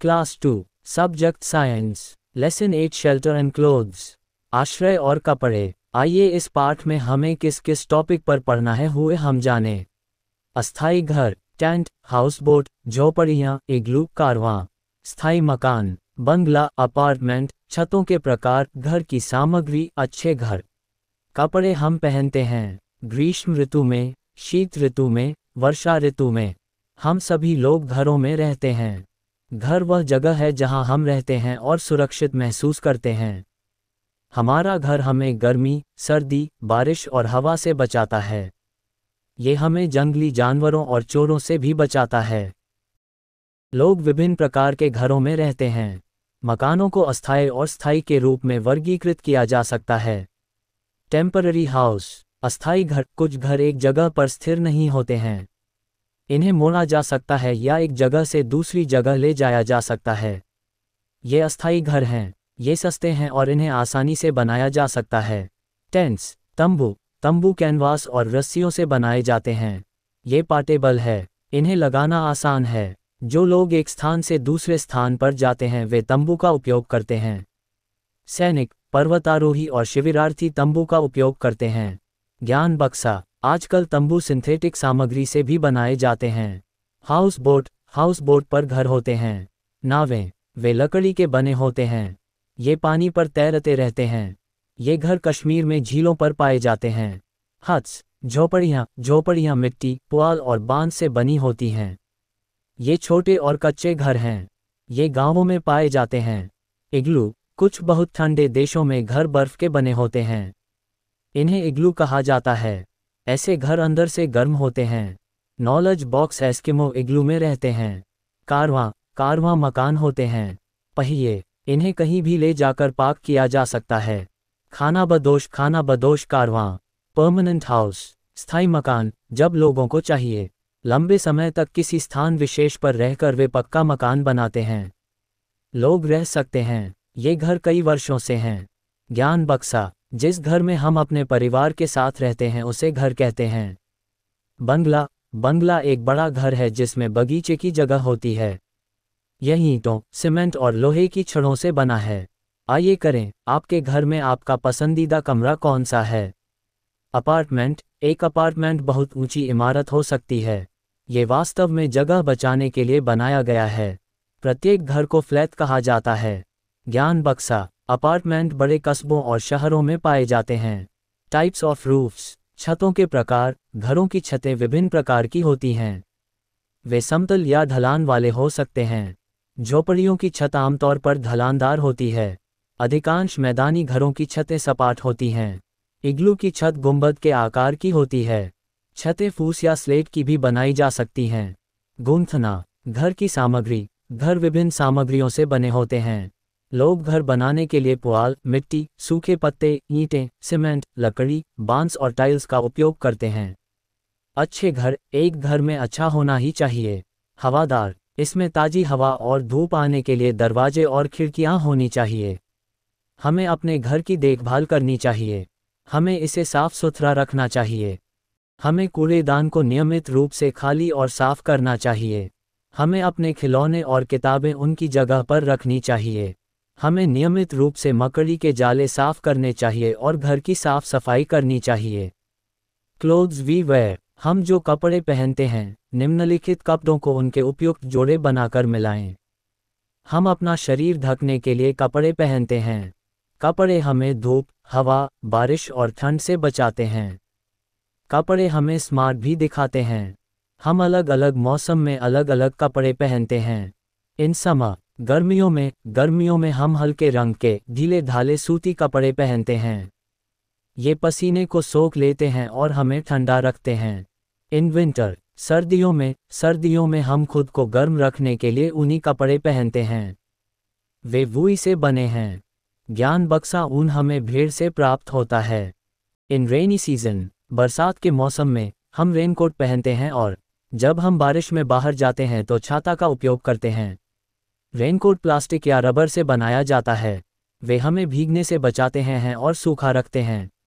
class two subject science lesson eight shelter and clothes आश्रय और कपड़े आइए इस पाठ में हमें किस किस टॉपिक पर पढ़ना है हुए हम जाने अस्थाई घर टेंट हाउस बोट झोपड़ियाँ इग्लू कारवां स्थाई मकान बंगला अपार्टमेंट छतों के प्रकार घर की सामग्री अच्छे घर कपड़े हम पहनते हैं ग्रीष्म ऋतु में शीत ऋतु में वर्षा ऋतु में हम सभी लोग घरों में रहते हैं घर वह जगह है जहां हम रहते हैं और सुरक्षित महसूस करते हैं हमारा घर हमें गर्मी सर्दी बारिश और हवा से बचाता है ये हमें जंगली जानवरों और चोरों से भी बचाता है लोग विभिन्न प्रकार के घरों में रहते हैं मकानों को अस्थायी और स्थायी के रूप में वर्गीकृत किया जा सकता है टेम्पररी हाउस अस्थायी घर कुछ घर एक जगह पर स्थिर नहीं होते हैं इन्हें मोड़ा जा सकता है या एक जगह से दूसरी जगह ले जाया जा सकता है ये अस्थायी घर हैं ये सस्ते हैं और इन्हें आसानी से बनाया जा सकता है टेंट्स तंबू तंबू कैनवास और रस्सियों से बनाए जाते हैं ये पार्टेबल है इन्हें लगाना आसान है जो लोग एक स्थान से दूसरे स्थान पर जाते हैं वे तंबू का उपयोग करते हैं सैनिक पर्वतारोही और शिविरार्थी तंबू का उपयोग करते हैं ज्ञान बक्सा आजकल तंबू सिंथेटिक सामग्री से भी बनाए जाते हैं हाउस बोट हाउस बोट पर घर होते हैं नावें वे लकड़ी के बने होते हैं ये पानी पर तैरते रहते हैं ये घर कश्मीर में झीलों पर पाए जाते हैं हथ्स झोपड़ियाँ झोपड़ियाँ मिट्टी पुआल और बांध से बनी होती हैं ये छोटे और कच्चे घर हैं ये गांवों में पाए जाते हैं इग्लू कुछ बहुत ठंडे देशों में घर बर्फ के बने होते हैं इन्हें इग्लू कहा जाता है ऐसे घर अंदर से गर्म होते हैं नॉलेज बॉक्स एस्किमो इग्लू में रहते हैं कारवां कारवां मकान होते हैं पहिए इन्हें कहीं भी ले जाकर पाक किया जा सकता है खाना बदोश खाना बदोश कारवां परमानेंट हाउस स्थायी मकान जब लोगों को चाहिए लंबे समय तक किसी स्थान विशेष पर रहकर वे पक्का मकान बनाते हैं लोग रह सकते हैं ये घर कई वर्षों से हैं ज्ञान बक्सा जिस घर में हम अपने परिवार के साथ रहते हैं उसे घर कहते हैं बंगला बंगला एक बड़ा घर है जिसमें बगीचे की जगह होती है यह ईंटों सीमेंट और लोहे की छड़ों से बना है आइए करें आपके घर में आपका पसंदीदा कमरा कौन सा है अपार्टमेंट एक अपार्टमेंट बहुत ऊंची इमारत हो सकती है ये वास्तव में जगह बचाने के लिए बनाया गया है प्रत्येक घर को फ्लैट कहा जाता है ज्ञान बक्सा अपार्टमेंट बड़े कस्बों और शहरों में पाए जाते हैं टाइप्स ऑफ रूफ्स छतों के प्रकार घरों की छतें विभिन्न प्रकार की होती हैं वे समतल या ढलान वाले हो सकते हैं झोपड़ियों की छत आमतौर पर ढलानदार होती है अधिकांश मैदानी घरों की छतें सपाट होती हैं इग्लू की छत गुंबद के आकार की होती है छतें फूस या स्लेट की भी बनाई जा सकती हैं गुंथना घर की सामग्री घर विभिन्न सामग्रियों से बने होते हैं लोग घर बनाने के लिए पुआल मिट्टी सूखे पत्ते ईंटें सीमेंट लकड़ी बांस और टाइल्स का उपयोग करते हैं अच्छे घर एक घर में अच्छा होना ही चाहिए हवादार इसमें ताजी हवा और धूप आने के लिए दरवाजे और खिड़कियां होनी चाहिए हमें अपने घर की देखभाल करनी चाहिए हमें इसे साफ सुथरा रखना चाहिए हमें कूड़ेदान को नियमित रूप से खाली और साफ करना चाहिए हमें अपने खिलौने और किताबें उनकी जगह पर रखनी चाहिए हमें नियमित रूप से मकड़ी के जाले साफ करने चाहिए और घर की साफ सफाई करनी चाहिए क्लोथ्स वी वे हम जो कपड़े पहनते हैं निम्नलिखित कपड़ों को उनके उपयुक्त जोड़े बनाकर मिलाएं हम अपना शरीर ढकने के लिए कपड़े पहनते हैं कपड़े हमें धूप हवा बारिश और ठंड से बचाते हैं कपड़े हमें स्मार्ट भी दिखाते हैं हम अलग अलग मौसम में अलग अलग कपड़े पहनते हैं इन समा गर्मियों में गर्मियों में हम हल्के रंग के ढीले ढाले सूती कपड़े पहनते हैं ये पसीने को सोख लेते हैं और हमें ठंडा रखते हैं इन विंटर सर्दियों में सर्दियों में हम खुद को गर्म रखने के लिए उन्हीं कपड़े पहनते हैं वे वुई से बने हैं ज्ञान बक्सा ऊन हमें भीड़ से प्राप्त होता है इन रेनी सीजन बरसात के मौसम में हम रेनकोट पहनते हैं और जब हम बारिश में बाहर जाते हैं तो छाता का उपयोग करते हैं रेनकोट प्लास्टिक या रबर से बनाया जाता है वे हमें भीगने से बचाते हैं, हैं और सूखा रखते हैं